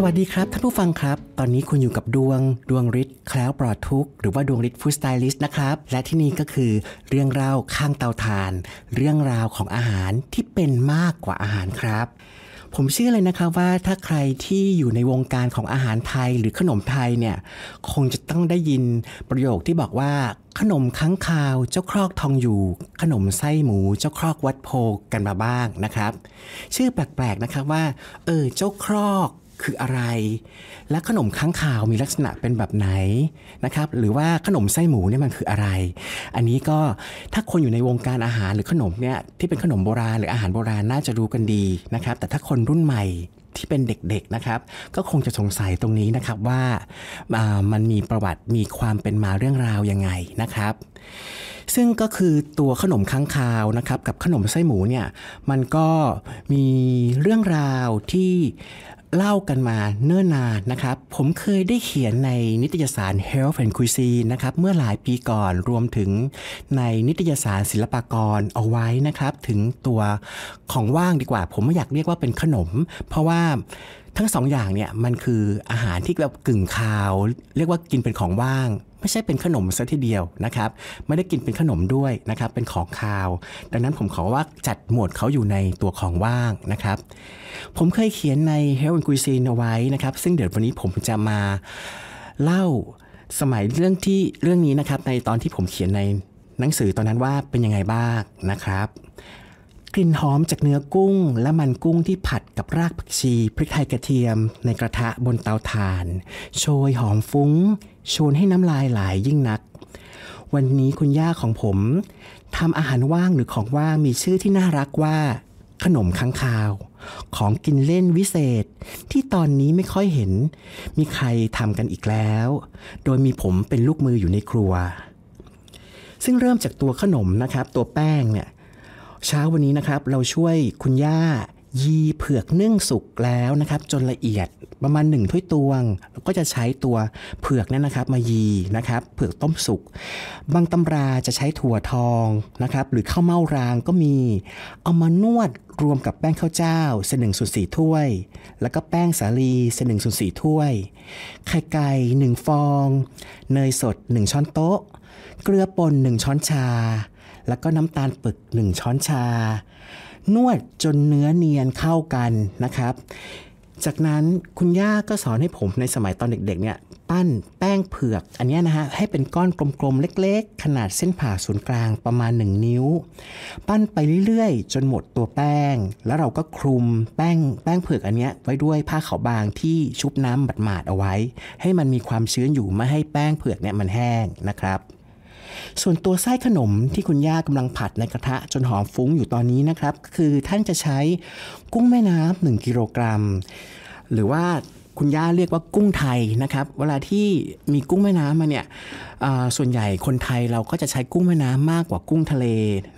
สวัสดีครับท่านผู้ฟังครับ ตอนนี้คุณอยู่กับดวงดวงฤทธิ์แคล้วปลอดทุกหรือว่าดวงฤทธิ์ฟู้ดสไตลิสต์นะครับ และที่นี่ก็คือเรื่องราวข้างเตาถ่าน เรื่องราวของอาหารที่เป็นมากกว่าอาหารครับ ผมเชื่อเลยนะครับว่าถ้าใครที่อยู่ในวงการของอาหารไทยหรือขนมไทยเนี่ยคงจะต้องได้ยินประโยคที่บอกว่า ขนมค้างคาว เจ้าครอกทองอยู่ ขนมไส้หมู เจ้าครอกวัดโพกันมาบ้างนะครับ ชื่อแปลกๆนะครับว่าเออเจ้าครอกคืออะไร และขนมค้างคาวมีลักษณะเป็นแบบไหนนะครับ หรือว่าขนมไส้หมูเนี่ยมันคืออะไร อันนี้ก็ถ้าคนอยู่ในวงการอาหารหรือขนมเนี่ยที่เป็นขนมโบราณหรืออาหารโบราณน่าจะรู้กันดีนะครับ แต่ถ้าคนรุ่นใหม่ที่เป็นเด็กๆนะครับ ก็คงจะสงสัยตรงนี้นะครับว่ามันมีประวัติมีความเป็นมาเรื่องราวยังไงนะครับ ซึ่งก็คือตัวขนมค้างคาวนะครับกับขนมไส้หมูเนี่ยมันก็มีเรื่องราวที่เล่ากันมาเนิ่นนานนะครับ ผมเคยได้เขียนในนิตยสาร Health and Cuisine นะครับเมื่อหลายปีก่อนรวมถึงในนิตยสารศิลปากรเอาไว้นะครับถึงตัวของว่างดีกว่า ผมไม่อยากเรียกว่าเป็นขนมเพราะว่าทั้งสองอย่างเนี่ยมันคืออาหารที่แบบกึ่งคาว เรียกว่ากินเป็นของว่าง ไม่ใช่เป็นขนมซะทีเดียวนะครับ ไม่ได้กินเป็นขนมด้วยนะครับเป็นของคาว ดังนั้นผมขอว่าจัดหมวดเขาอยู่ในตัวของว่างนะครับ ผมเคยเขียนใน h e ล l t h and Cuisine เอาไว้นะครับซึ่งเดี๋ยววันนี้ผมจะมาเล่าสมัยเรื่องที่เรื่องนี้นะครับในตอนที่ผมเขียนในหนังสือตอนนั้นว่าเป็นยังไงบ้างนะครับ กลิ่นหอมจากเนื้อกุ้งและมันกุ้งที่ผัดกับรากผักชีพริกไทยกระเทียม ในกระทะบนเตาถ่าน โชยหอมฟุ้ง ชวนให้น้ำลายไหลยยิ่งนัก วันนี้คุณย่าของผม ทำอาหารว่างหรือของว่างมีชื่อที่น่ารักว่า ขนมค้างคาว ของกินเล่นวิเศษ ที่ตอนนี้ไม่ค่อยเห็น มีใครทำกันอีกแล้ว โดยมีผมเป็นลูกมืออยู่ในครัว ซึ่งเริ่มจากตัวขนมนะครับตัวแป้งเนี่ยเช้าวันนี้นะครับเราช่วยคุณย่ายีเผือกนึ่งสุกแล้วนะครับจนละเอียดประมาณ 1 ถ้วยตวงเราก็จะใช้ตัวเผือกนั่นนะครับมายีนะครับเผือกต้มสุกบางตำราจะใช้ถั่วทองนะครับหรือข้าวเม่ารางก็มีเอามานวดรวมกับแป้งข้าวเจ้าเสนึ่งส่วนสี่ถ้วย แล้วก็แป้งสาลีเสนึ่งส่วนสี่ถ้วยไข่ไก่หนึ่งฟองเนยสดหนึ่งช้อนโต๊ะเกลือป่นหนึ่งช้อนชาแล้วก็น้ำตาลปึกหนึ่งช้อนชานวดจนเนื้อเนียนเข้ากันนะครับ จากนั้นคุณย่าก็สอนให้ผมในสมัยตอนเด็ก ๆเนี่ย ปั้นแป้งเผือกอันนี้นะฮะให้เป็นก้อนกลมๆ เล็กๆ ขนาดเส้นผ่าศูนย์กลางประมาณ 1 นิ้ว ปั้นไปเรื่อยๆจนหมดตัวแป้ง แล้วเราก็คลุมแป้งแป้งเผือกอันนี้ไว้ด้วยผ้าขาวบางที่ชุบน้ำบัดหมาดเอาไว้ ให้มันมีความชื้นอยู่ไม่ให้แป้งเผือกเนี่ยมันแห้งนะครับส่วนตัวไส้ขนมที่คุณย่ากำลังผัดในกระทะจนหอมฟุ้งอยู่ตอนนี้นะครับ คือท่านจะใช้กุ้งแม่น้ำหนึ่งกิโลกรัมหรือว่าคุณย่าเรียกว่ากุ้งไทยนะครับเวลาที่มีกุ้งแม่น้ำมาเนี่ยส่วนใหญ่คนไทยเราก็จะใช้กุ้งแม่น้ำมากกว่ากุ้งทะเล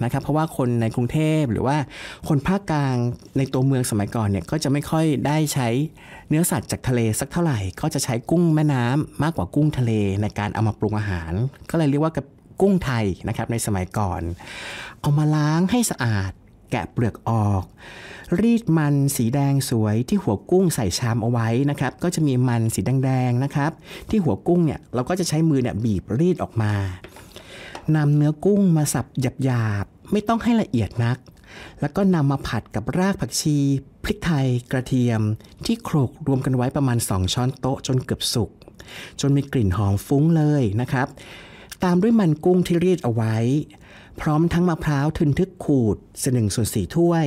นะครับเพราะว่าคนในกรุงเทพหรือว่าคนภาคกลางในตัวเมืองสมัยก่อนเนี่ยก็จะไม่ค่อยได้ใช้เนื้อสัตว์จากทะเลสักเท่าไหร่ก็จะใช้กุ้งแม่น้ำมากกว่ากุ้งทะเลในการเอามาปรุงอาหาร ก็เลยเรียกว่ากุ้งไทยนะครับในสมัยก่อน เอามาล้างให้สะอาดแกะเปลือกออก รีดมันสีแดงสวยที่หัวกุ้งใส่ชามเอาไว้นะครับ ก็จะมีมันสีแดงๆนะครับ ที่หัวกุ้งเนี่ยเราก็จะใช้มือเนี่ยบีบรีดออกมานำเนื้อกุ้งมาสับหยาบๆ ไม่ต้องให้ละเอียดนัก แล้วก็นำมาผัดกับรากผักชีพริกไทยกระเทียมที่โขลกรวมกันไว้ประมาณ 2 ช้อนโต๊ะจนเกือบสุกจนมีกลิ่นหอมฟุ้งเลยนะครับตามด้วยมันกุ้งที่รีดเอาไว้ พร้อมทั้งมะพร้าวทึนทึกขูดสนึ่งส่วนสี่ถ้วย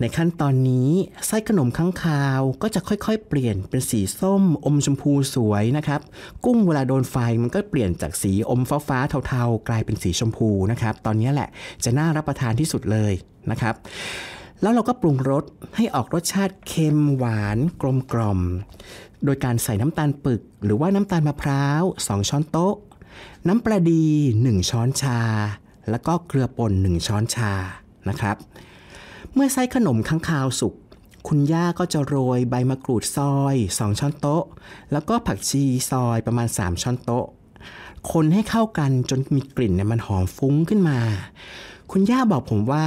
ในขั้นตอนนี้ ไส้ขนมข้างคาว ก็จะค่อยๆ เปลี่ยนเป็นสีส้มอมชมพูสวยนะครับกุ้งเวลาโดนไฟมันก็เปลี่ยนจากสีอมฟ้าๆเทาๆ กลายเป็นสีชมพูนะครับตอนนี้แหละจะน่ารับประทานที่สุดเลยนะครับ แล้วเราก็ปรุงรสให้ออกรสชาติเค็มหวานกลมกล่อม โดยการใส่น้ำตาลปึก หรือว่าน้ำตาลมะพร้าว2ช้อนโต๊ะน้ำปลาดี 1 ช้อนชา แล้วก็เกลือป่น1 ช้อนชานะครับ เมื่อไส้ขนมข้างคาวสุก คุณย่าก็จะโรยใบมะกรูดซอย 2 ช้อนโต๊ะ แล้วก็ผักชีซอยประมาณ 3 ช้อนโต๊ะ คนให้เข้ากันจนมีกลิ่นเนี่ยมันหอมฟุ้งขึ้นมา คุณย่าบอกผมว่า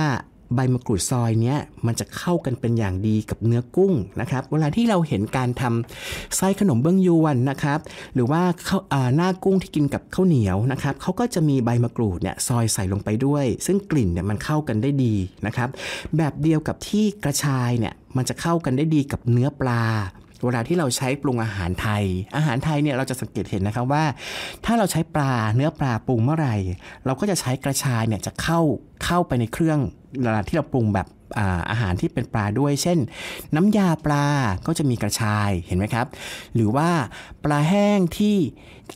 ใบมะกรูดซอยเนี้ยมันจะเข้ากันเป็นอย่างดีกับเนื้อกุ้งนะครับ เวลาที่เราเห็นการทำไส้ขนมเบื้องยวนนะครับ หรือว่าข้าวหน้ากุ้งที่กินกับข้าวเหนียวนะครับเขาก็จะมีใบมะกรูดเนี่ยซอยใส่ลงไปด้วย ซึ่งกลิ่นเนี่ยมันเข้ากันได้ดีนะครับ แบบเดียวกับที่กระชายเนี่ยมันจะเข้ากันได้ดีกับเนื้อปลา เวลาที่เราใช้ปรุงอาหารไทย อาหารไทยเนี่ยเราจะสังเกตเห็นนะครับว่า ถ้าเราใช้ปลาเนื้อปลาปรุงเมื่อไหร่ เราก็จะใช้กระชายเนี่ยจะเข้าเข้าไปในเครื่องเวลาที่เราปรุงแบบอาหารที่เป็นปลาด้วย เช่น น้ำยาปลาก็จะมีกระชายเห็นไหมครับ หรือว่าปลาแห้งที่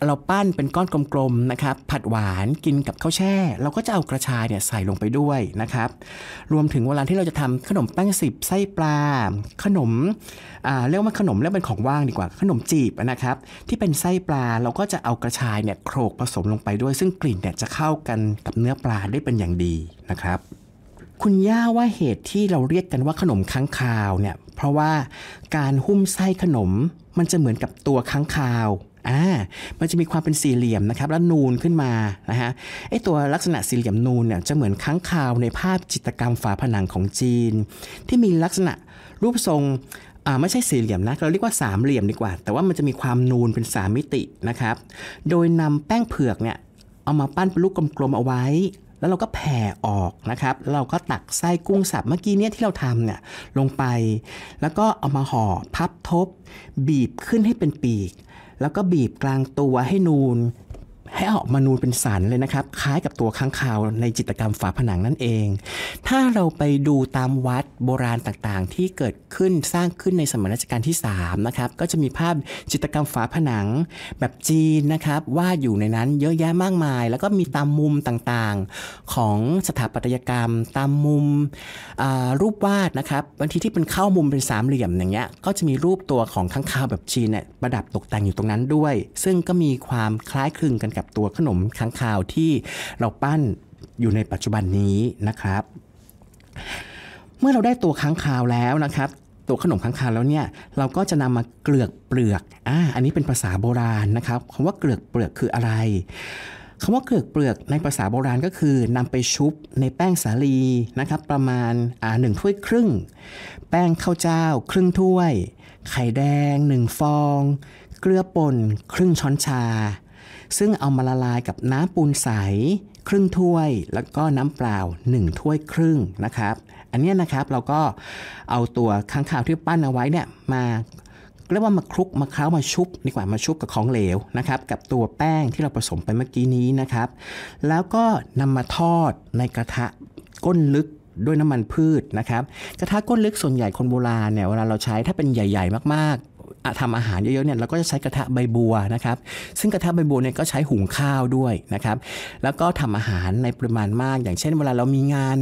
เราปั้นเป็นก้อนกลมๆนะครับ ผัดหวานกินกับข้าวแช่ เราก็จะเอากระชายเนี่ยใส่ลงไปด้วยนะครับ รวมถึงเวลาที่เราจะทำขนมแป้งสิบไส้ปลา ขนมเรียกว่าขนมแล้วเป็นของว่างดีกว่า ขนมจีบนะครับ ที่เป็นไส้ปลาเราก็จะเอากระชายเนี่ยโขลกผสมลงไปด้วย ซึ่งกลิ่นเนี่ยจะเข้ากันกับเนื้อปลาได้เป็นอย่างดีนะครับคุณย่าว่าเหตุที่เราเรียกกันว่าขนมค้างคาวเนี่ยเพราะว่าการหุ้มไส้ขนมมันจะเหมือนกับตัวค้างคาว อ่า มันจะมีความเป็นสี่เหลี่ยมนะครับแล้วนูนขึ้นมานะฮะไอตัวลักษณะสี่เหลี่ยมนูนเนี่ยจะเหมือนค้างคาวในภาพจิตรกรรมฝาผนังของจีน ที่มีลักษณะรูปทรง อ่าไม่ใช่สี่เหลี่ยมนะเราเรียกว่าสามเหลี่ยมดีกว่า แต่ว่ามันจะมีความนูนเป็นสามมิตินะครับโดยนำแป้งเผือกเนี่ยเอามาปั้นเป็นลูกกลมๆเอาไว้แล้วเราก็แผ่ออกนะครับ เราก็ตักไส้กุ้งสับเมื่อกี้เนี่ยที่เราทำเนี่ยลงไป แล้วก็เอามาห่อ พับทบ บีบขึ้นให้เป็นปีก แล้วก็บีบกลางตัวให้นูนให้ออกมานูนเป็นสันเลยนะครับคล้ายกับตัวค้างคาวในจิตกรรมฝาผนังนั่นเอง ถ้าเราไปดูตามวัดโบราณต่างๆ ที่เกิดขึ้นสร้างขึ้นในสมัยรัชกาลที่3นะครับก็จะมีภาพจิตกรรมฝาผนังแบบจีนนะครับวาดอยู่ในนั้นเยอะแยะมากมาย แล้วก็มีตามมุมต่างๆของสถาปัตยกรรม ตามมุมรูปวาดนะครับบางทีที่เป็นเข้ามุมเป็นสามเหลี่ยมอย่างเงี้ยก็จะมีรูปตัวของค้างคาวแบบจีนเนี่ยประดับตกแต่งอยู่ตรงนั้นด้วยซึ่งก็มีความคล้ายคลึงกันกับับตัวขนมค้างคาวที่เราปั้นอยู่ในปัจจุบันนี้นะครับ เมื่อเราได้ตัวค้างคาวแล้วนะครับ ตัวขนมค้างคาวแล้วเนี่ย เราก็จะนำมาเกลือกเปลือก อ่า อันนี้เป็นภาษาโบราณนะครับคำว่าเกลือกเปลือกคืออะไรคำว่าเกลือกเปลือกในภาษาโบราณก็คือ นำไปชุบในแป้งสาลีนะครับ ประมาณอ่าหนึ่งถ้วยครึ่ง แป้งข้าวเจ้า ครึ่งถ้วย ไข่แดงหนึ่งฟอง เกลือป่นครึ่งช้อนชาซึ่งเอามาละลายกับน้ำปูนใสครึ่งถ้วย แล้วก็น้ำเปล่า1ถ้วยครึ่งนะครับ อันนี้นะครับเราก็เอาตัวข้างข่าวที่ปั้นเอาไว้เนี่ยมาเรียกว่ามาคลุกมาเคล้ามาชุบดีกว่ามาชุบกับของเหลวนะครับกับตัวแป้งที่เราผสมไปเมื่อกี้นี้นะครับ แล้วก็นำมาทอดในกระทะก้นลึกด้วยน้ำมันพืชนะครับกระทะก้นลึกส่วนใหญ่คนโบราณเนี่ยเวลาเราใช้ถ้าเป็นใหญ่ ๆ มากๆทำอาหารเยอะๆเนี่ยเราก็จะใช้กระทะใบบัวนะครับ ซึ่งกระทะใบบัวเนี่ยก็ใช้หุงข้าวด้วยนะครับแล้วก็ทำอาหารในปริมาณมากอย่างเช่น เวลาเรามีงาน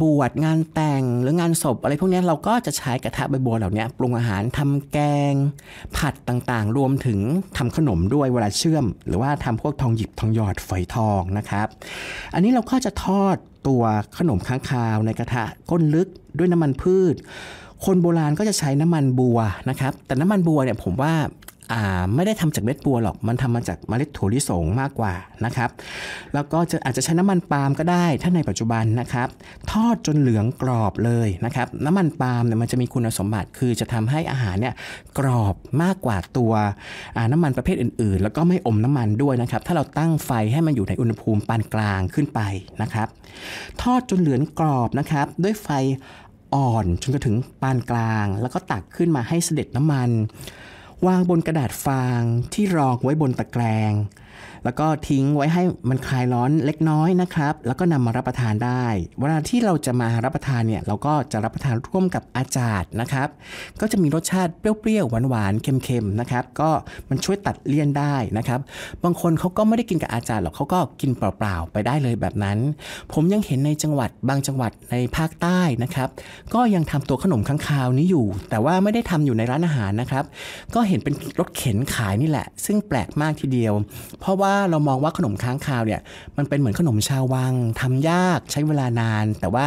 บวชงานแต่งหรืองานศพอะไรพวกนี้เราก็จะใช้กระทะใบบัวเหล่านี้ ปรุงอาหารทำแกงผัดต่างๆ รวมถึงทำขนมด้วยเวลาเชื่อม หรือว่าทำพวกทองหยิบทองหยอดฝอยทองนะครับอันนี้เราก็จะทอดตัวขนมค้างคาว ในกระทะก้นลึกด้วยน้ำมันพืชคนโบราณก็จะใช้น้ำมันบัวนะครับ แต่น้ำมันบัวเนี่ยผมว่าไม่ได้ทำจากเม็ดบัวหรอก มันทำมาจากเมล็ดถั่วลิสงมากกว่านะครับ แล้วก็จะอาจจะใช้น้ำมันปาล์มก็ได้ ถ้าในปัจจุบันนะครับ ทอดจนเหลืองกรอบเลยนะครับ น้ำมันปาล์มเนี่ยมันจะมีคุณสมบัติคือ จะทำให้อาหารเนี่ยกรอบมากกว่าตัวน้ำมันประเภทอื่นๆ แล้วก็ไม่อมน้ำมันด้วยนะครับ ถ้าเราตั้งไฟให้มันอยู่ในอุณหภูมิปานกลางขึ้นไปนะครับ ทอดจนเหลืองกรอบนะครับด้วยไฟอ่อนจนกระถึงปานกลางแล้วก็ตักขึ้นมาให้เสด็จน้ำมัน วางบนกระดาษฟางที่รองไว้บนตะแกรงแล้วก็ทิ้งไว้ให้มันคลายร้อนเล็กน้อยนะครับ แล้วก็นำมารับประทานได้ เวลาที่เราจะมารับประทานเนี่ย เราก็จะรับประทาน ร่วมกับอาจารย์นะครับ ก็จะมีรสชาติเปรี้ยวๆ หวานๆ เค็มๆ นะครับ ก็มันช่วยตัดเลี่ยนได้นะครับ บางคนเขาก็ไม่ได้กินกับอาจารย์หรอก เขาก็กินเปล่าๆ ไปได้เลยแบบนั้น ผมยังเห็นในจังหวัดบางจังหวัดในภาคใต้นะครับ ก็ยังทำตัวขนมข้างคาวนี้อยู่ แต่ว่าไม่ได้ทำอยู่ในร้านอาหารนะครับ ก็เห็นเป็นรถเข็นขายนี่แหละ ซึ่งแปลกมากทีเดียว เพราะว่าว่าเรามองว่าขนมค้างคาวเนี่ยมันเป็นเหมือนขนมชาววัง ทำยากใช้เวลานาน แต่ว่า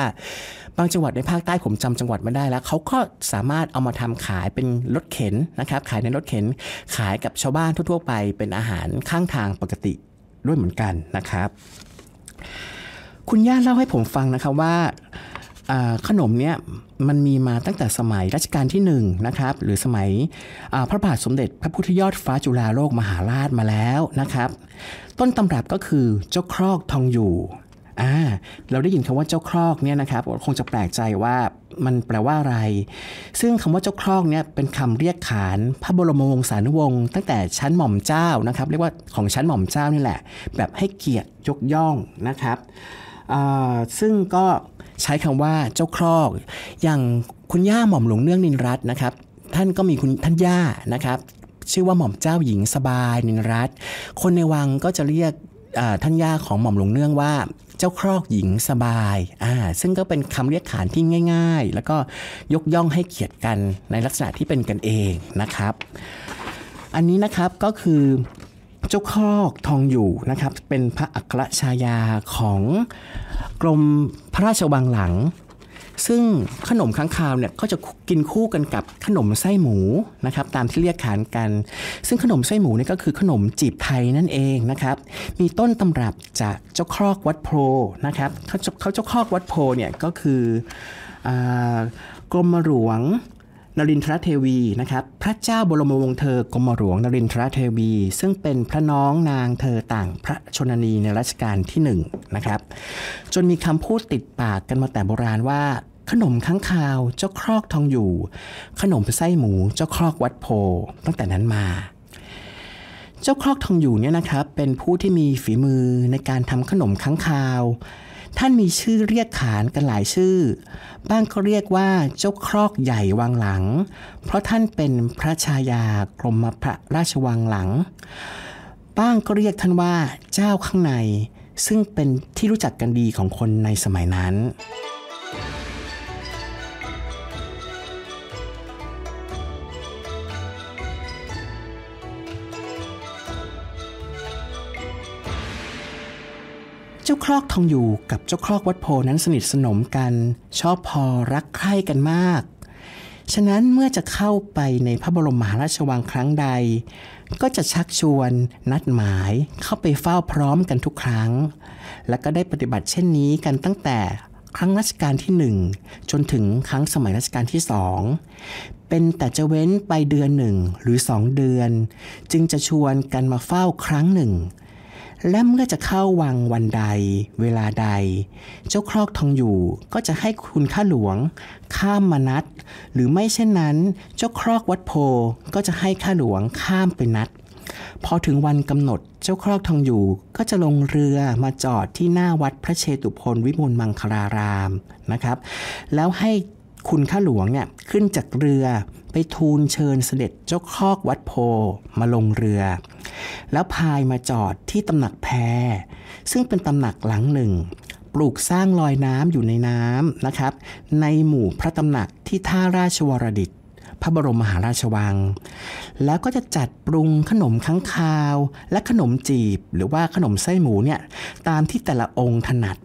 บางจังหวัดในภาคใต้ผมจำจังหวัดไม่ได้แล้ว เขาก็สามารถเอามาทำขายเป็นรถเข็นนะครับ ขายในรถเข็นขายกับชาวบ้านทั่วๆไปเป็นอาหารข้างทางปกติด้วยเหมือนกันนะครับ คุณย่าเล่าให้ผมฟังนะครับว่าขนมเนี้ยมันมีมาตั้งแต่สมัยรัชกาลที่1นนะครับ หรือสมัยพระบาทสมเด็จพระพุทธยอดฟ้าจุฬาโลกมหาราชมาแล้วนะครับ ต้นตำรับก็คือเจ้าครอกทองอยู่ เราได้ยินคำว่าเจ้าครอกเนี่ยนะครับคงจะแปลกใจว่ามันแปลว่าอะไรซึ่งคำว่าเจ้าครอกเนี่ยเป็นคำเรียกขานพระบรมวงศานุวงศ์ตั้งแต่ชั้นหม่อมเจ้านะครับเรียกว่าของชั้นหม่อมเจ้านี่แหละ แบบให้เกียรติยกย่องนะครับซึ่งก็ใช้คำว่าเจ้าครอก อย่างคุณย่าหม่อมหลวงเนื่องนินรัตนะครับท่านก็มีคุณท่านย่านะครับชื่อว่าหม่อมเจ้าหญิงสบายนินรัตคนในวังก็จะเรียกท่านย่าของหม่อมหลวงเนื่องว่าเจ้าครอกหญิงสบายอ่าซึ่งก็เป็นคำเรียกขานที่ง่ายๆ แล้วก็ยกย่องให้เกียรติกันในลักษณะที่เป็นกันเองนะครับ อันนี้นะครับก็คือเจ้าครอกทองอยู่นะครับเป็นพระอัครชายาของกรมพระราชวังหลัง ซึ่งขนมข้างคาวเนี่ยก็จะกินคู่กันกับขนมไส้หมูนะครับตามที่เรียกขานกัน ซึ่งขนมไส้หมูเนี่ยก็คือขนมจีบไทยนั่นเองนะครับมีต้นตำรับจากเจ้าครอกวัดโพนะครับเขาเขาเจ้าครอกวัดโพเนี่ยก็คือกรมหลวงนรินทรเทวีนะครับพระเจ้าบรมวงศ์เธอกรมหลวงนรินทรเทวี ซึ่งเป็นพระน้องนางเธอต่างพระชนนีในรัชกาลที่1นนะครับจนมีคำพูดติดปากกันมาแต่โบราณว่า ขนมข้างคาว เจ้าครอกทองอยู่ ขนมไส้หมู เจ้าครอกวัดโพ ตั้งแต่นั้นมา เจ้าครอกทองอยู่เนี่ยนะครับเป็นผู้ที่มีฝีมือในการทำขนมข้างคาวท่านมีชื่อเรียกขานกันหลายชื่อ บ้างก็เรียกว่าเจ้าครอกใหญ่วังหลัง เพราะท่านเป็นพระชายากรมพระราชวังหลัง บ้างก็เรียกท่านว่าเจ้าข้างใน ซึ่งเป็นที่รู้จักกันดีของคนในสมัยนั้นเจ้าคลอกทองอยู่กับเจ้าคลอกวัดโพนั้นสนิทสนมกันชอบพอรักใคร่กันมาก ฉะนั้นเมื่อจะเข้าไปในพระบรมมหาราชวังครั้งใด ก็จะชักชวนนัดหมายเข้าไปเฝ้าพร้อมกันทุกครั้ง และก็ได้ปฏิบัติเช่นนี้กันตั้งแต่ครั้งรัชกาลที่ 1 จนถึงครั้งสมัยรัชกาลที่สอง เป็นแต่จะเว้นไปเดือนหนึ่งหรือสองเดือน จึงจะชวนกันมาเฝ้าครั้งหนึ่งและเมื่อจะเข้าวังวันใดเวลาใด เจ้าครอกทองอยู่ก็จะให้คุณข้าหลวงข้ามมานัด หรือไม่เช่นนั้นเจ้าครอกวัดโพก็จะให้ข้าหลวงข้ามไปนัดพอถึงวันกำหนดเจ้าครอกทองอยู่ก็จะลงเรือมาจอดที่หน้าวัดพระเชตุพนวิมลมังคลารามนะครับ แล้วให้คุณข้าหลวงเนี่ยขึ้นจากเรือไปทูลเชิญเสด็จเจ้าคอกวัดโพมาลงเรือ แล้วพายมาจอดที่ตำหนักแพซึ่งเป็นตำหนักหลังหนึ่ง ปลูกสร้างลอยน้ำอยู่ในน้ำนะครับ ในหมู่พระตำหนักที่ท่าราชวรดิตพระบรมมหาราชวัง แล้วก็จะจัดปรุงขนมข้างคาวและขนมจีบ หรือว่าขนมไส้หมูเนี่ยตามที่แต่ละองค์ถนัด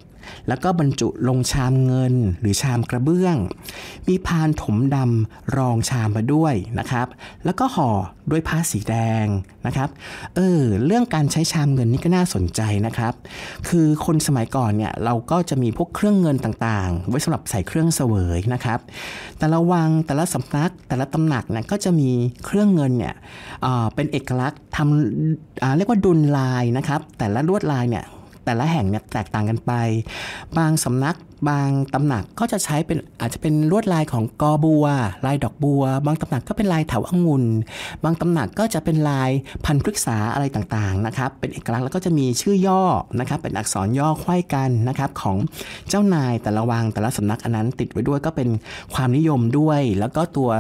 แล้วก็บรรจุลงชามเงินหรือชามกระเบื้อง มีพานถมดำรองชามมาด้วยนะครับ แล้วก็ห่อด้วยผ้าสีแดงนะครับเออเรื่องการใช้ชามเงินนี่ก็น่าสนใจนะครับ คือคนสมัยก่อนเนี่ยเราก็จะมีพวกเครื่องเงินต่างๆ ไว้สำหรับใส่เครื่องเสวยนะครับ แต่ละวังแต่ละสำนักแต่ละตำหนักนะก็จะมีเครื่องเงินเนี่ยเเป็นเอกลักษณ์ทำเรียกว่าดุลลายนะครับแต่ละลวดลายเนี่ยแต่ละแห่งเนี่ยแตกต่างกันไป บางสำนักบางตำหนักก็จะใช้เป็นอาจจะเป็นลวดลายของกอบัว ลายดอกบัว บางตำหนักก็เป็นลายเถาองุ่นบางตำหนักก็จะเป็นลายพันธุ์พฤกษาอะไรต่างๆนะครับเป็นเอกลักษณ์แล้วก็จะมีชื่อย่อนะครับเป็นอักษรย่อคว้กันนะครับของเจ้านายแต่ละวางแต่ละสำนักอันนั้นติดไว้ด้วยก็เป็นความนิยมด้วยแล้วก็ตัว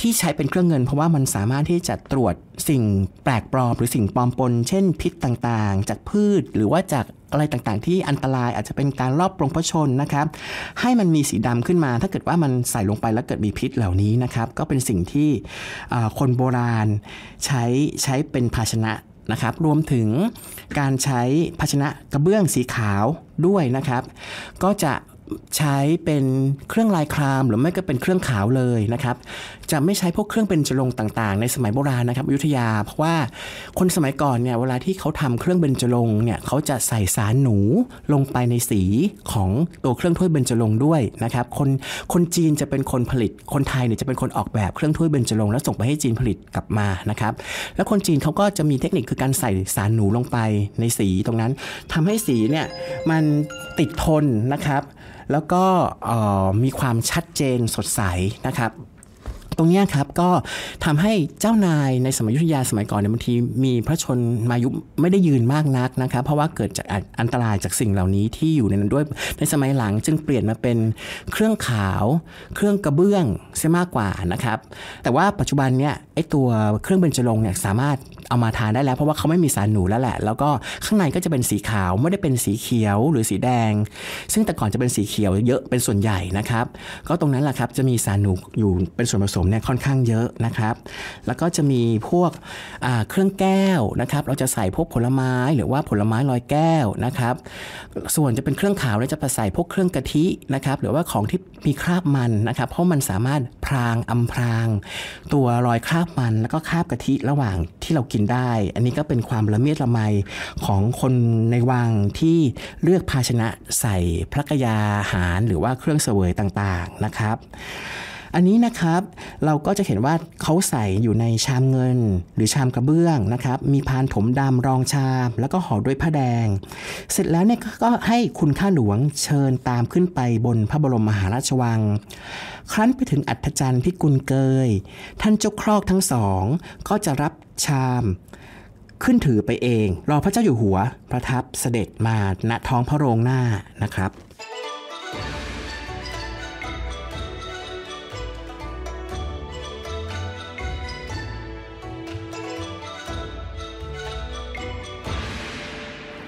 ที่ใช้เป็นเครื่องเงินเพราะว่ามันสามารถที่จะตรวจสิ่งแปลกปลอม หรือสิ่งปลอมปนเช่นพิษต่างๆ จากพืชหรือว่าจากอะไรต่างๆ ที่อันตรายอาจจะเป็นการรอบปรงพชนนะครับ ให้มันมีสีดำขึ้นมา ถ้าเกิดว่ามันใส่ลงไปแล้วเกิดมีพิษเหล่านี้นะครับ ก็เป็นสิ่งที่คนโบราณใช้ใช้เป็นภาชนะนะครับ รวมถึงการใช้ภาชนะกระเบื้องสีขาวด้วยนะครับ ก็จะใช้เป็นเครื่องลายครามหรือไม่ก็เป็นเครื่องขาวเลยนะครับ จะไม่ใช้พวกเครื่องเป็นจรงต่างๆในสมัยโบราณนะครับอยุธยา เพราะว่าคนสมัยก่อนเนี่ยเวลาที่เขาทำเครื่องเบญจรงเนี่ยเขาจะใส่สารหนูลงไปในสีของตัวเครื่องถ้วยเบญจรงด้วยนะครับคนคนจีนจะเป็นคนผลิต คนไทยเนี่ยจะเป็นคนออกแบบเครื่องถ้วยเบญจรงแล้วส่งไปให้จีนผลิตกลับมานะครับ แล้วคนจีนเขาก็จะมีเทคนิคคือการใส่สารหนูลงไปในสี ตรงนั้นทำให้สีเนี่ยมันติดทนนะครับแล้วก็มีความชัดเจนสดใสนะครับตรงนี้ครับก็ทำให้เจ้านายในสมัยยุทธยาสมัยก่อนเนี่ยบางที มีพระชนมายุไม่ได้ยืนมากนักนะครับ เพราะว่าเกิดจากอันตรายจากสิ่งเหล่านี้ที่อยู่ในนั้นด้วยในสมัยหลัง จึงเปลี่ยนมาเป็นเครื่องขาว เครื่องกระเบื้องเสียมากกว่านะครับ แต่ว่าปัจจุบันเนี่ยไอตัวเครื่องเบญจรงเนี่ยสามารถเอามาทานได้แล้ว เพราะว่าเขาไม่มีสารหนูแล้วแหละ แล้วก็ข้างในก็จะเป็นสีขาวไม่ได้เป็นสีเขียวหรือสีแดง ซึ่งแต่ก่อนจะเป็นสีเขียวเยอะเป็นส่วนใหญ่นะครับก็ตรงนั้นแหละครับจะมีสารหนูอยู่เป็นส่วนผสมมเนี่ยค่อนข้างเยอะนะครับ แล้วก็จะมีพวกเครื่องแก้วนะครับ เราจะใส่พวกผลไม้หรือว่าผลไม้ลอยแก้วนะครับ ส่วนจะเป็นเครื่องขาวเราจะใส่พวกเครื่องกะทินะครับ หรือว่าของที่มีคราบมันนะครับ เพราะมันสามารถพรางอำพราง ตัวรอยคราบมัน แล้วก็คราบกะทิระหว่างที่เรากินได้ อันนี้ก็เป็นความละเมียดละไมของคนในวังที่เลือกภาชนะใส่พระกยาหาร หรือว่าเครื่องเสวยต่างๆนะครับอันนี้นะครับเราก็จะเห็นว่าเขาใส่อยู่ในชามเงิน หรือชามกระเบื้องนะครับ มีพานถมดำรองชาม แล้วก็ห่อด้วยผ้าแดง เสร็จแล้วเนี่ยก็ให้คุณข้าหลวงเชิญตามขึ้นไปบนพระบรมมหาราชวัง ครั้นไปถึงอัฐจันทร์พิกุลเกย ท่านเจ้าครอกทั้งสองก็จะรับชามขึ้นถือไปเองรอพระเจ้าอยู่หัวประทับเสด็จมาณท้องพระโรงหน้านะครับ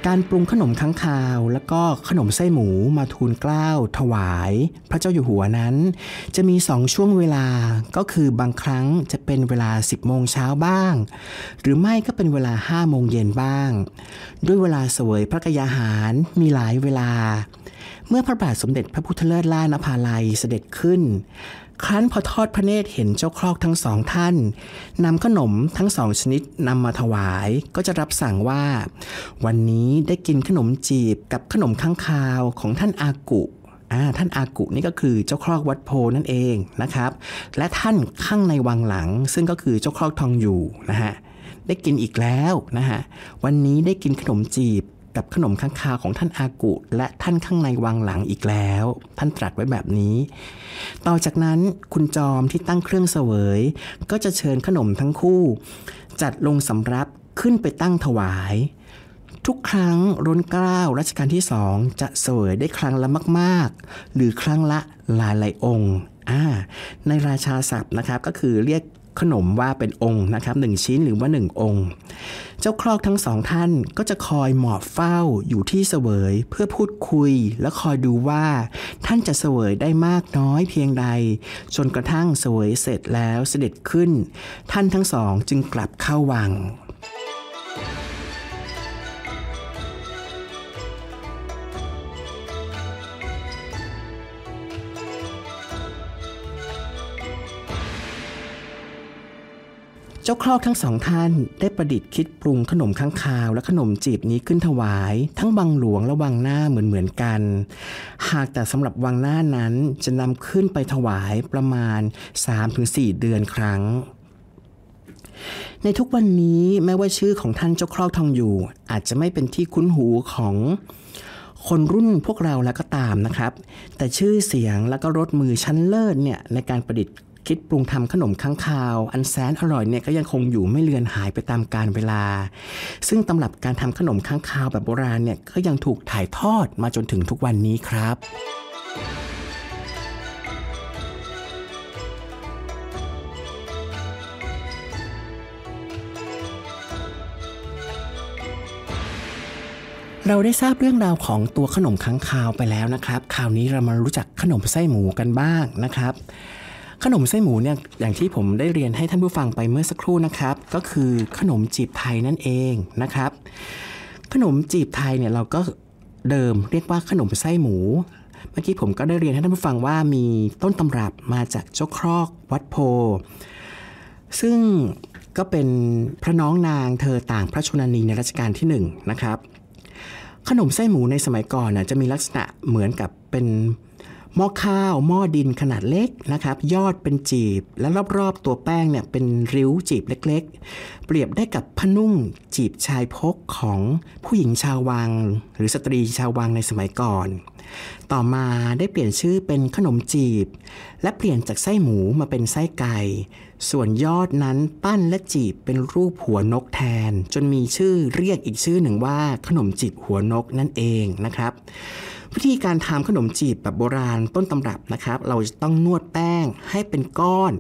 การปรุงขนมข้างคาว และก็ขนมไส้หมู มาทูลเกล้าถวาย พระเจ้าอยู่หัวนั้น จะมีสองช่วงเวลาก็คือบางครั้งจะเป็นเวลา 10 โมงเช้าบ้าง หรือไม่ก็เป็นเวลา5โมงเย็นบ้าง ด้วยเวลาเสวยพระกยาหารมีหลายเวลา เมื่อพระบาทสมเด็จพระพุทธเลิศล่านภาลัยเสด็จขึ้นครั้นพอทอดพระเนตรเห็นเจ้าครอกทั้งสองท่านนำขนมทั้งสองชนิดนำมาถวายก็จะรับสั่งว่าวันนี้ได้กินขนมจีบกับขนมข้างคาวของท่านอากุ ท่านอากุนี่ก็คือเจ้าครอกวัดโพนั่นเองนะครับและท่านข้างในวังหลังซึ่งก็คือเจ้าครอกทองอยู่นะฮะได้กินอีกแล้วนะฮะวันนี้ได้กินขนมจีบกับขนมข้างคาของท่านอากุ และท่านข้างในวังหลังอีกแล้ว ท่านตรัสไว้แบบนี้ ต่อจากนั้นคุณจอมที่ตั้งเครื่องเสวย ก็จะเชิญขนมทั้งคู่ จัดลงสำรับขึ้นไปตั้งถวาย ทุกครั้งร้นเกล้ารัชกาลที่สอง จะเสวยได้ครั้งละมากๆ หรือครั้งละหลายหลายองค์ ในราชาศัพท์นะครับก็คือเรียกขนมว่าเป็นองค์นะครับหนึ่งชิ้นหรือว่าหนึ่งองค์ เจ้าครอกทั้งสองท่านก็จะคอยหมอบเฝ้าอยู่ที่เสวยเพื่อพูดคุยและคอยดูว่า ท่านจะเสวยได้มากน้อยเพียงใด จนกระทั่งเสวยเสร็จแล้วเสด็จขึ้น ท่านทั้งสองจึงกลับเข้าวัง thank you เจ้าครอกทั้งสองท่าน ได้ประดิษฐ์คิดปรุงขนมข้างคาวและขนมจีบนี้ขึ้นถวาย ทั้งวังหลวง และวังหน้าเหมือนเหมือนกัน หากแต่สำหรับวังหน้านั้นจะนำขึ้นไปถวายประมาณ 3-4 เดือนครั้ง ในทุกวันนี้แม้ว่าชื่อของท่านเจ้าครอกทองอยู่อาจจะไม่เป็นที่คุ้นหูของคนรุ่นพวกเราแล้วก็ตามนะครับ แต่ชื่อเสียงแล้วก็รถมือชั้นเลิศเนี่ยในการประดิษฐ์คิดปรุงทำขนมข้างคาว อันแสนอร่อยเนี่ยก็ยังคงอยู่ไม่เลือนหายไปตามกาลเวลา ซึ่งตำรับการทำขนมข้างคาวแบบโบราณเนี่ยก็ยังถูกถ่ายทอดมาจนถึงทุกวันนี้ครับ เราได้ทราบเรื่องราวของตัวขนมค้างคาวไปแล้วนะครับ คราวนี้เรามารู้จักขนมไส้หมูกันบ้างนะครับขนมไส้หมูเนี่ยอย่างที่ผมได้เรียนให้ท่านผู้ฟังไปเมื่อสักครู่นะครับก็คือขนมจีบไทยนั่นเองนะครับ ขนมจีบไทยเนี่ยเราก็เดิมเรียกว่าขนมไส้หมู เมื่อกี้ผมก็ได้เรียนให้ท่านผู้ฟังว่ามีต้นตำรับมาจากเจ้าครอกวัดโพ ซึ่งก็เป็นพระน้องนางเธอต่างพระชนนีในรัชกาลที่1นนะครับขนมไส้หมูในสมัยก่อนนะจะมีลักษณะเหมือนกับเป็นหม้อข้าวหม้อดินขนาดเล็กนะครับ ยอดเป็นจีบและรอบๆตัวแป้งเนี่ยเป็นริ้วจีบเล็กๆ เปรียบได้กับพนุ่งจีบชายพกของผู้หญิงชาววัง หรือสตรีชาววังในสมัยก่อน ต่อมาได้เปลี่ยนชื่อเป็นขนมจีบ และเปลี่ยนจากไส้หมูมาเป็นไส้ไก่ ส่วนยอดนั้นปั้นและจีบเป็นรูปหัวนกแทน จนมีชื่อเรียกอีกชื่อหนึ่งว่า ขนมจีบหัวนกนั่นเองนะครับวิธีการทำขนมจีบแบบโบราณต้นตำรับนะครับ เราจะต้องนวดแป้งให้เป็นก้อน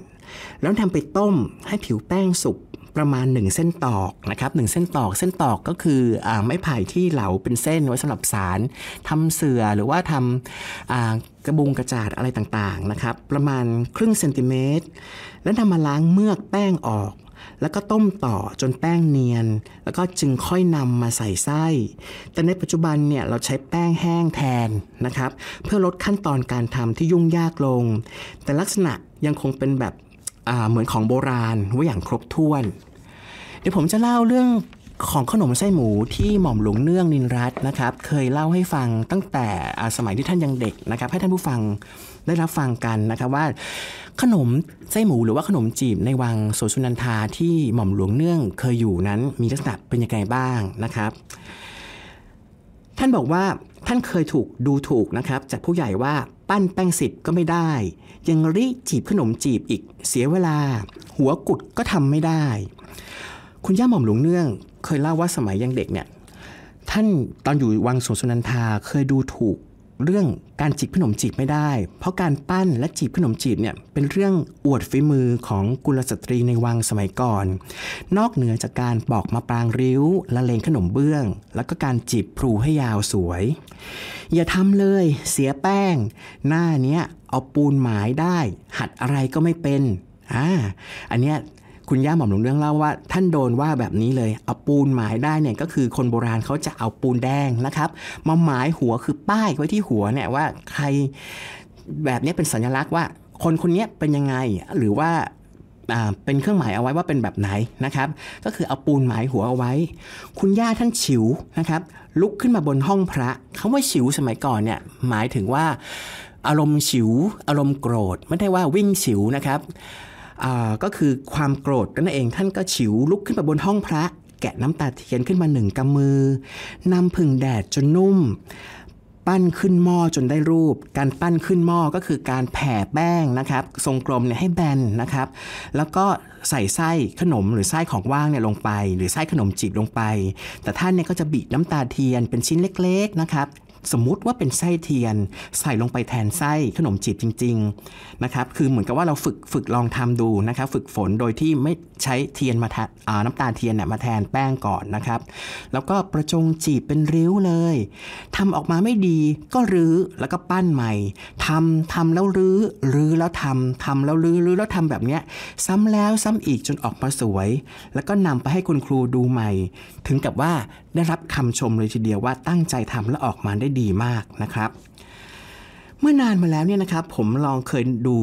แล้วทำไปต้มให้ผิวแป้งสุกประมาณ 1 เส้นตอกนะครับหเส้นตอกเส้นตอกก็คืออไม้ไผ่ที่เหลาเป็นเส้นไว้สำหรับสารทำเสือ หรือว่าทำกระบุงกระจาดอะไรต่างๆนะครับประมาณครึ่งเซนติเมตร แล้วนำมาล้างเมือกแป้งออกแล้วก็ต้มต่อจนแป้งเนียน แล้วก็จึงค่อยนำมาใส่ไส้ แต่ในปัจจุบันเนี่ยเราใช้แป้งแห้งแทนนะครับ เพื่อลดขั้นตอนการทำที่ยุ่งยากลง แต่ลักษณะยังคงเป็นแบบเหมือนของโบราณว่าอย่างครบถ้วน เดี๋ยวผมจะเล่าเรื่องของขนมไส้หมูที่หม่อมหลวงเนื่องนินรัตนะครับ เคยเล่าให้ฟังตั้งแต่สมัยที่ท่านยังเด็กนะครับ ให้ท่านผู้ฟังได้รับฟังกันนะคะว่า ขนมไส้หมูหรือว่าขนมจีบในวังโสชุนันทาที่หม่อมหลวงเนื่อง เคยอยู่นั้นมีลักษณะเป็นยังไงบ้างนะครับ ท่านบอกว่าท่านเคยถูกดูถูกนะครับ จากผู้ใหญ่ว่าปั้นแป้งสิบก็ไม่ได้ ยังรีจีบขนมจีบอีกเสียเวลา หัวกุดก็ทำไม่ได้ คุณย่าหม่อมหลวงเนื่องเคยเล่าว่าสมัยยังเด็กเนี่ยท่านตอนอยู่วังสวนสุนันทาเคยดูถูกเรื่องการจีบขนมจีบไม่ได้ เพราะการปั้นและจีบขนมจีบเนี่ยเป็นเรื่องอวดฝีมือของกุลสตรีในวังสมัยก่อน นอกเหนือจากการปอกมาปรางริ้วละเลงขนมเบื้อง แล้วก็การจีบพลูให้ยาวสวย อย่าทำเลยเสียแป้ง หน้าเนี้ยเอาปูนหมายได้ หัดอะไรก็ไม่เป็นอ่าอันเนี้ยคุณย่าหม่อมหลวงเรื่องเล่าว่าท่านโดนว่าแบบนี้เลยเอาปูนหมายได้เนี่ยก็คือคนโบราณเขาจะเอาปูนแดงนะครับมาหมายหัวคือป้ายไว้ที่หัวเนี่ยว่าใครแบบนี้เป็นสัญลักษณ์ว่าคนคนนี้เป็นยังไงหรือว่าเป็นเครื่องหมายเอาไว้ว่าเป็นแบบไหนนะครับ ก็คือเอาปูนหมายหัวเอาไว้ คุณย่าท่านฉิวนะครับ ลุกขึ้นมาบนห้องพระคำว่าฉิวสมัยก่อนเนี่ยหมายถึงว่าอารมณ์ฉิว อารมณ์โกรธไม่ได้ว่าวิ่งฉิวนะครับก็คือความโกรธนั่นเองท่านก็ฉิวลุกขึ้นไปบนห้องพระ แกะน้ำตาเทียนขึ้นมาหนึ่งกำมือนำพึ่งแดดจนนุ่ม ปั้นขึ้นหม้อจนได้รูป การปั้นขึ้นหม้อก็คือการแผ่แป้งนะครับ ทรงกลมเนี่ยให้แบนนะครับ แล้วก็ใส่ไส้ขนมหรือไส้ของว่างเนี่ยลงไป หรือไส้ขนมจีบลงไป แต่ท่านเนี่ยก็จะบีบน้ำตาเทียนเป็นชิ้นเล็ก ๆนะครับสมมุติว่าเป็นไส้เทียน ใส่ลงไปแทนไส้ขนมจีบจริง ๆ นะครับ คือเหมือนกับว่าเราฝึกฝึกลองทำดูนะครับ ฝึกฝนโดยที่ไม่ใช้เทียนมาน้ำตาลเทียนเนี่ยมาแทนแป้งก่อนนะครับ แล้วก็ประจงจีบเป็นริ้วเลย ทำออกมาไม่ดีก็รื้อแล้วก็ปั้นใหม่ ทำทำแล้วรื้อ รื้อแล้วทำทำแล้วรื้อ รื้อแล้วทำแบบเนี้ย ซ้ำแล้วซ้ำอีกจนออกมาสวย แล้วก็นำไปให้คุณครูดูใหม่ ถึงกับว่าได้รับคำชมเลยทีเดียวว่าตั้งใจทำและออกมาได้ดีมากนะครับ เมื่อนานมาแล้วเนี่ยนะครับผมลองเคยดู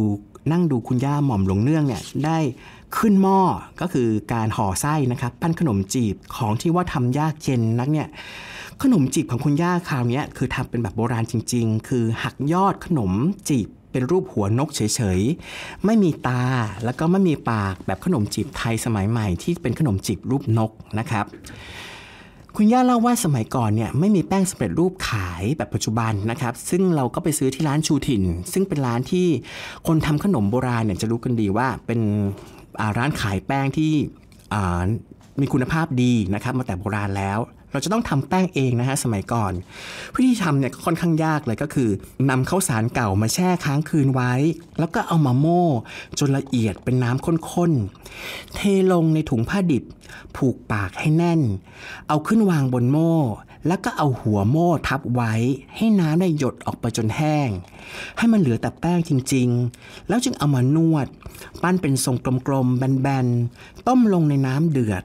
นั่งดูคุณย่าหม่อมหลวงเนื่องเนี่ยได้ขึ้นหม้อก็คือการห่อไส้นะครับปั้นขนมจีบของที่ว่าทำยากเย็นนักเนี่ยขนมจีบของคุณย่าคราวนี้คือทำเป็นแบบโบราณจริง ๆ คือหักยอดขนมจีบเป็นรูปหัวนกเฉย ๆ ไม่มีตาแล้วก็ไม่มีปากแบบขนมจีบไทยสมัยใหม่ที่เป็นขนมจีบรูปนกนะครับคุณย่าเล่าว่าสมัยก่อนเนี่ยไม่มีแป้งสำเร็จรูปขายแบบปัจจุบันนะครับ ซึ่งเราก็ไปซื้อที่ร้านชูถิ่น ซึ่งเป็นร้านที่คนทำขนมโบราณเนี่ยจะรู้กันดีว่าเป็นร้านขายแป้งที่มีคุณภาพดีนะครับ มาแต่โบราณแล้วเราจะต้องทำแป้งเองนะฮะสมัยก่อนวิธีทำเนี่ยค่อนข้างยากเลยก็คือ นำข้าวสารเก่ามาแช่ค้างคืนไว้ แล้วก็เอามาโม่ จนละเอียดเป็นน้ำข้นๆเทลงในถุงผ้าดิบผูกปากให้แน่น เอาขึ้นวางบนโม่แล้วก็เอาหัวโม่ทับไว้ให้น้ำได้หยดออกไปจนแห้ง ให้มันเหลือแต่แป้งจริงๆ แล้วจึงเอามานวดปั้นเป็นทรงกลมๆแบนๆต้มลงในน้ำเดือด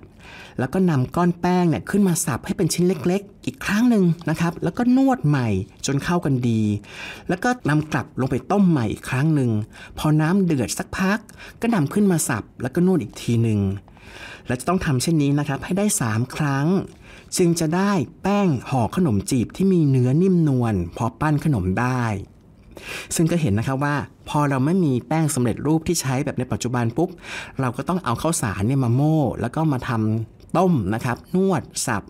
แล้วก็นำก้อนแป้งเนี่ยขึ้นมาสับให้เป็นชิ้นเล็กๆ อีกครั้งหนึ่งนะครับ แล้วก็นวดใหม่จนเข้ากันดี แล้วก็นำกลับลงไปต้มใหม่อีกครั้งหนึ่ง พอน้ำเดือดสักพัก ก็นำขึ้นมาสับแล้วก็นวดอีกทีหนึ่ง และจะต้องทำเช่นนี้นะครับ ให้ได้ 3 ครั้ง จึงจะได้แป้งห่อขนมจีบที่มีเนื้อนิ่มนวลพอปั้นขนมได้ ซึ่งก็เห็นนะครับว่าพอเราไม่มีแป้งสำเร็จรูปที่ใช้แบบในปัจจุบันปุ๊บ เราก็ต้องเอาเข้าวสารเนี่ยมาโม่ แล้วก็มาทำต้มนะครับ นวดสับ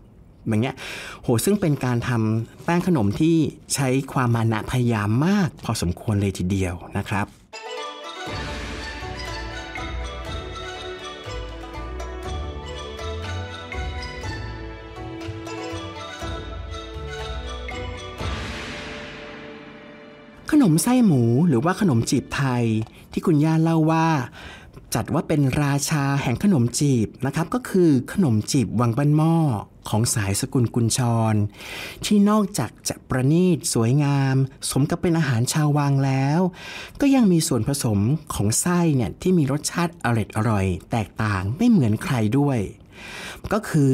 อย่างเงี้ย โหซึ่งเป็นการทำแป้งขนมที่ใช้ความมานะพยายามมากพอสมควรเลยทีเดียวนะครับ ขนมไส้หมูหรือว่าขนมจีบไทยที่คุณย่าเล่าว่าจัดว่าเป็นราชาแห่งขนมจีบนะครับก็คือขนมจีบวังบ้านหม้อของสายสกุลกุญชร ที่นอกจากจะประณีตสวยงาม สมกับเป็นอาหารชาววังแล้ว ก็ยังมีส่วนผสมของไส้เนี่ยที่มีรสชาติอร่อยอร่อยแตกต่างไม่เหมือนใครด้วย ก็คือ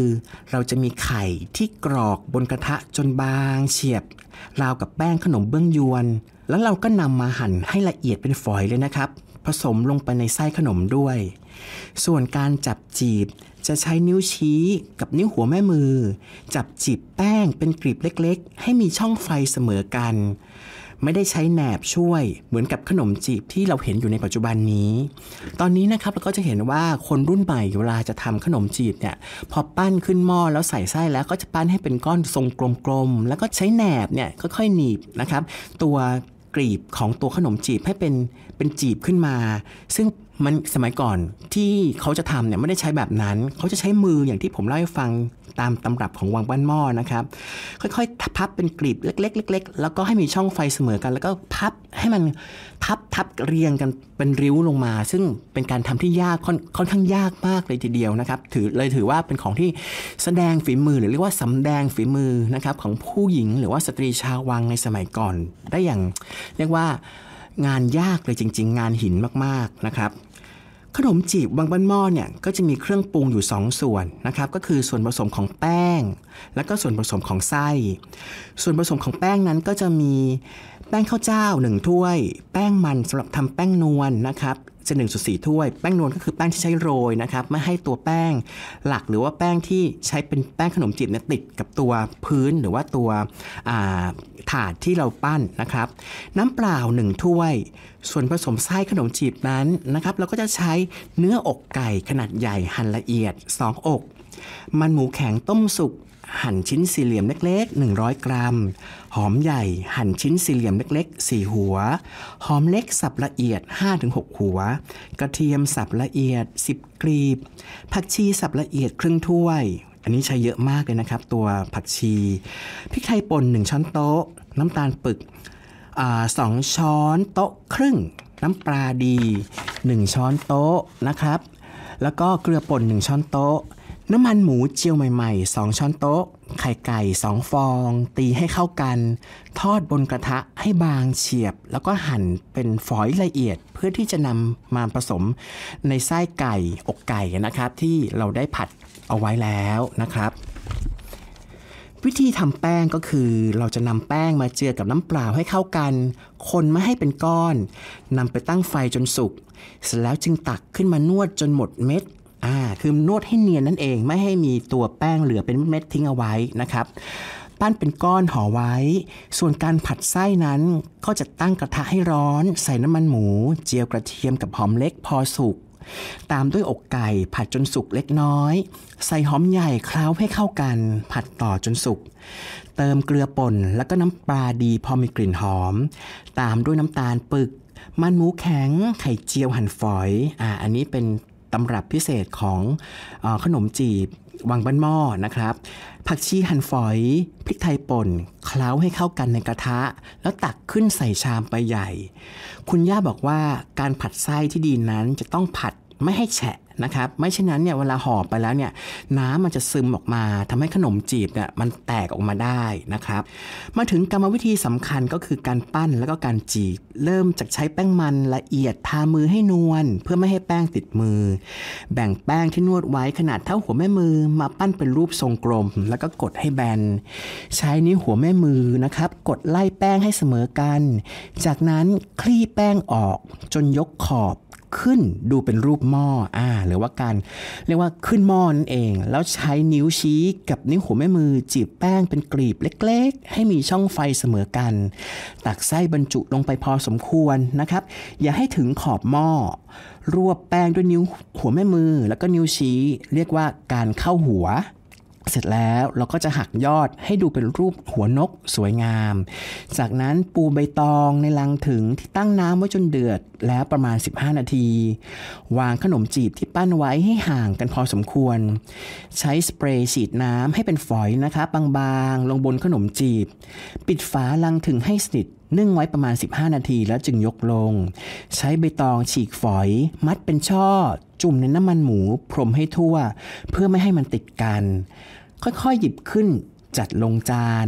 เราจะมีไข่ที่กรอกบนกระทะจนบาง เฉียบ ราวกับแป้งขนมเบื้องยวน แล้วเราก็นำมาหั่นให้ละเอียดเป็นฝอยเลยนะครับผสมลงไปในไส้ขนมด้วย ส่วนการจับจีบจะใช้นิ้วชี้กับนิ้วหัวแม่มือ จับจีบแป้งเป็นกลีบเล็กๆ ให้มีช่องไฟเสมอกัน ไม่ได้ใช้แหนบช่วย เหมือนกับขนมจีบที่เราเห็นอยู่ในปัจจุบันนี้ ตอนนี้นะครับเราก็จะเห็นว่าคนรุ่นใหม่เวลาจะทำขนมจีบเนี่ยพอปั้นขึ้นหม้อแล้วใส่ไส้แล้วก็จะปั้นให้เป็นก้อนทรงกลมๆ แล้วก็ใช้แหนบเนี่ยค่อยๆหนีบนะครับ ตัวกรีบของตัวขนมจีบให้เป็นเป็นจีบขึ้นมา ซึ่งมันสมัยก่อนที่เขาจะทำเนี่ยไม่ได้ใช้แบบนั้น เขาจะใช้มืออย่างที่ผมเล่าให้ฟังตามตำรับของวังบ้านหม้อนะครับ ค่อยๆพับเป็นกลีบเล็กๆเล็กๆ แล้วก็ให้มีช่องไฟเสมอกัน แล้วก็พับให้มันทับทับเรียงกันเป็นริ้วลงมา ซึ่งเป็นการทำที่ยากค่อนข้างยากมากเลยทีเดียวนะครับถือเลยถือว่าเป็นของที่แสดงฝีมือ หรือเรียกว่าสำแดงฝีมือนะครับของผู้หญิง หรือว่าสตรีชาววังในสมัยก่อน ได้อย่างเรียกว่างานยากเลยจริง ๆ งานหินมากๆนะครับขนมจีบวังบ้านหม้อเนี่ยก็จะมีเครื่องปรุงอยู่ 2 ส่วนนะครับ ก็คือส่วนผสมของแป้ง และก็ส่วนผสมของไส้ส่วนผสมของแป้งนั้นก็จะมีแป้งข้าวเจ้า1ถ้วย แป้งมันสำหรับทำแป้งนวลนนะครับจะ1.4ถ้วย แป้งนวลก็คือแป้งที่ใช้โรยนะครับไม่ให้ตัวแป้งหลักหรือว่าแป้งที่ใช้เป็นแป้งขนมจีบเนี่ยติดกับตัวพื้นหรือว่าตัวถาดที่เราปั้นนะครับ น้ำเปล่า 1 ถ้วย ส่วนผสมไส้ขนมจีบนั้นนะครับเราก็จะใช้เนื้ออกไก่ขนาดใหญ่หั่นละเอียด 2 อก มันหมูแข็งต้มสุกหั่นชิ้นสี่เหลี่ยมเล็กๆ 100 กรัม หอมใหญ่ หั่นชิ้นสี่เหลี่ยมเล็กๆ4หัว หอมเล็กสับละเอียด 5-6หัว กระเทียมสับละเอียด 10กลีบ ผักชีสับละเอียดครึ่งถ้วย อันนี้ใช้เยอะมากเลยนะครับตัวผักชี พริกไทยป่น1 ช้อนโต๊ะ น้ำตาลปึกอสองช้อนโต๊ะครึ่ง น้ำปลาดี 1 ช้อนโต๊ะนะครับ แล้วก็เกลือป่น1ช้อนโต๊ะน้ำมันหมูเจียวใหม่ ๆ 2 ช้อนโต๊ะ ไข่ไก่ 2 ฟอง ตีให้เข้ากัน ทอดบนกระทะให้บางเฉียบ แล้วก็หั่นเป็นฝอยละเอียดเพื่อที่จะนำมาผสมในไส้ไก่อกไก่นะครับ ที่เราได้ผัดเอาไว้แล้วนะครับ วิธีทำแป้งก็คือ เราจะนำแป้งมาเจือกับน้ำเปล่าให้เข้ากัน คนไม่ให้เป็นก้อนนำไปตั้งไฟจนสุกเสร็จแล้วจึงตักขึ้นมานวดจนหมดเม็ดอ่าคือนวดให้เนียนนั่นเองไม่ให้มีตัวแป้งเหลือเป็นเม็ดทิ้งเอาไว้นะครับปั้นเป็นก้อนห่อไว้ ส่วนการผัดไส้นั้นก็จะตั้งกระทะให้ร้อน ใส่น้ำมันหมู เจียวกระเทียมกับหอมเล็กพอสุกตามด้วยอกไก่ผัดจนสุกเล็กน้อย ใส่หอมใหญ่เคล้าให้เข้ากันผัดต่อจนสุกเติมเกลือป่นแล้วก็น้ำปลาดีพอมีกลิ่นหอม ตามด้วยน้ำตาลปึกมันหมูแข็ง ไข่เจียวหั่นฝอยอ่าอันนี้เป็นตำรับพิเศษของอขนมจีบ วังบ้านหม้อนะครับ ผักชีหั่นฝอย พริกไทยป่นเคล้าให้เข้ากันในกระทะ แล้วตักขึ้นใส่ชามไปใหญ่ คุณย่าบอกว่าการผัดไส้ที่ดีนั้นจะต้องผัดไม่ให้แฉะนะครับไม่เช่นนั้นเนี่ยเวลาห่อไปแล้วเนี่ยน้ำมันจะซึมออกมา ทำให้ขนมจีบเนี่ยมันแตกออกมาได้นะครับมาถึงกรรมวิธีสำคัญก็คือการปั้นแล้วก็การจีบ เริ่มจากใช้แป้งมันละเอียด ทามือให้นวลเพื่อไม่ให้แป้งติดมือ แบ่งแป้งที่นวดไว้ขนาดเท่าหัวแม่มือมาปั้นเป็นรูปทรงกลม แล้วก็กดให้แบน ใช้นิ้วหัวแม่มือนะครับกดไล่แป้งให้เสมอกัน จากนั้นคลี่แป้งออกจนยกขอบขึ้นดูเป็นรูปหม้ออ่าหรือว่าการเรียกว่าขึ้นหม้อนั่นเอง แล้วใช้นิ้วชี้กับนิ้วหัวแม่มือ จีบแป้งเป็นกลีบเล็กๆ ให้มีช่องไฟเสมอกันตักไส้บรรจุลงไปพอสมควรนะครับ อย่าให้ถึงขอบหม้อ รวบแป้งด้วยนิ้วหัวแม่มือแล้วก็นิ้วชี้ เรียกว่าการเข้าหัวเสร็จแล้วเราก็จะหักยอดให้ดูเป็นรูปหัวนกสวยงาม จากนั้นปูใบตองในลังถึงที่ตั้งน้ำไว้จนเดือด แล้วประมาณ 15 นาที วางขนมจีบที่ปั้นไว้ให้ห่างกันพอสมควร ใช้สเปรย์ฉีดน้ำให้เป็นฝอยนะคะ บางๆ ลงบนขนมจีบ ปิดฝาลังถึงให้สนิทนึ่งไว้ประมาณ 15 นาทีแล้วจึงยกลง ใช้ใบตองฉีกฝอย มัดเป็นช่อ จุ่มในน้ำมันหมู พรมให้ทั่ว เพื่อไม่ให้มันติดกัน ค่อยๆหยิบขึ้นจัดลงจาน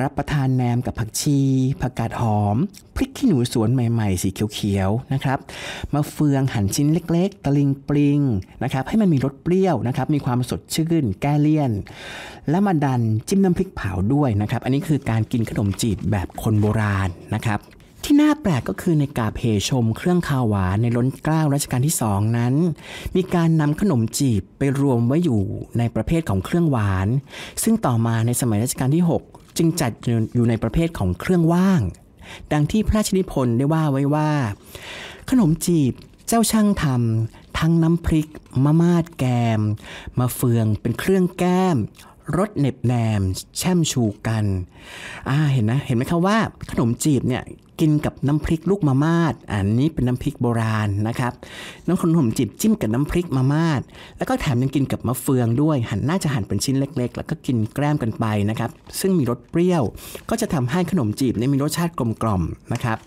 รับประทานแหนมกับผักชีผักกาดหอม พริกขี้หนูสวนใหม่ ๆ สีเขียว ๆ นะครับ มาเฟืองหั่นชิ้นเล็ก ๆ ตะลิงปลิงนะครับให้มันมีรสเปรี้ยวนะครับมีความสดชื่นแก้เลี่ยนแล้วมาดันจิ้มน้ำพริกเผาด้วยนะครับ อันนี้คือการกินขนมจีบแบบคนโบราณนะครับ ที่น่าแปลกก็คือในกาเพชมเครื่องคาวหวานในล้นเกล้ารัชกาลที่สองนั้น มีการนำขนมจีบไปรวมไว้อยู่ในประเภทของเครื่องหวาน ซึ่งต่อมาในสมัยรัชกาลที่ 6 จึงจัดอยู่ในประเภทของเครื่องว่าง ดังที่พระชนิพนธ์ได้ว่าไว้ว่า ขนมจีบเจ้าช่างทำทั้งน้ำพริกมะมาดแกมมาเฟืองเป็นเครื่องแก้มรสเน็บแนม แช่มชูกัน อ่า เห็นนะ เห็นไหมครับว่าขนมจีบเนี่ยกินกับน้ำพริกลูกมามาดอันนี้เป็นน้ำพริกโบราณนะครับ น้ำขนมจิบจิ้มกับน้ำพริกมามาดแล้วก็แถมยังกินกับมะเฟืองด้วย หั่นน่าจะหั่นเป็นชิ้นเล็กๆ แล้วก็กินแกล้มกันไปนะครับ ซึ่งมีรสเปรี้ยว ก็จะทำให้ขนมจีบนี่มีรสชาติกลมกล่อมนะครับ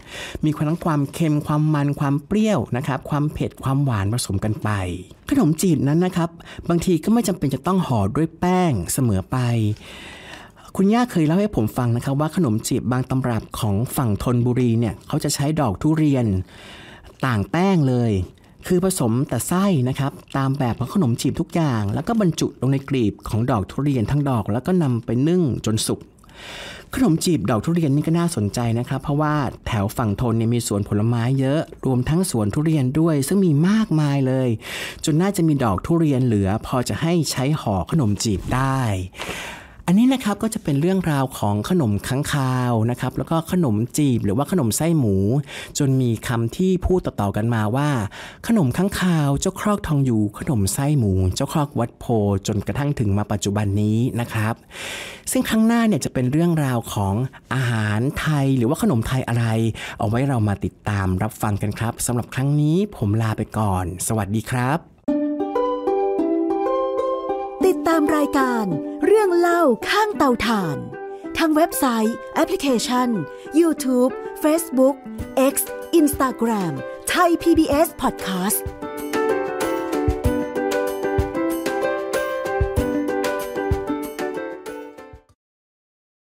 มีคัางความเค็มความมันความเปรี้ยวนะครับ ความเผ็ดความหวานผสมกันไป ขนมจีบนั้นนะครับ บางทีก็ไม่จำเป็นจะต้องห่อด้วยแป้งเสมอไปคุณย่าเคยเล่าให้ผมฟังนะครับว่าขนมจีบบางตำรับของฝั่งธนบุรีเนี่ย เขาจะใช้ดอกทุเรียนต่างแป้งเลย คือผสมแต่ไส้นะครับตามแบบของขนมจีบทุกอย่าง แล้วก็บรรจุลงในกลีบของดอกทุเรียนทั้งดอกแล้วก็นำไปนึ่งจนสุกขนมจีบดอกทุเรียนนี่ก็น่าสนใจนะครับ เพราะว่าแถวฝั่งทนเนี่ยมีสวนผลไม้เยอะรวมทั้งสวนทุเรียนด้วยซึ่งมีมากมายเลย จนน่าจะมีดอกทุเรียนเหลือ พอจะให้ใช้ห่อขนมจีบได้อันนี้นะครับก็จะเป็นเรื่องราวของขนมค้างคาวนะครับแล้วก็ขนมจีบหรือว่าขนมไส้หมู จนมีคำที่พูดต่อๆกันมาว่า ขนมค้างคาว เจ้าครอกทองอยู่ขนมไส้หมูเจ้าครอกวัดโพจนกระทั่งถึงมาปัจจุบันนี้นะครับ ซึ่งครั้งหน้าเนี่ยจะเป็นเรื่องราวของอาหารไทยหรือว่าขนมไทยอะไร เอาไว้เรามาติดตามรับฟังกันครับสำหรับครั้งนี้ผมลาไปก่อน สวัสดีครับตามรายการเรื่องเล่าข้างเตาถ่านทางเว็บไซต์ แอปพลิเคชัน YouTube Facebook X Instagram ไทย PBS Podcast ส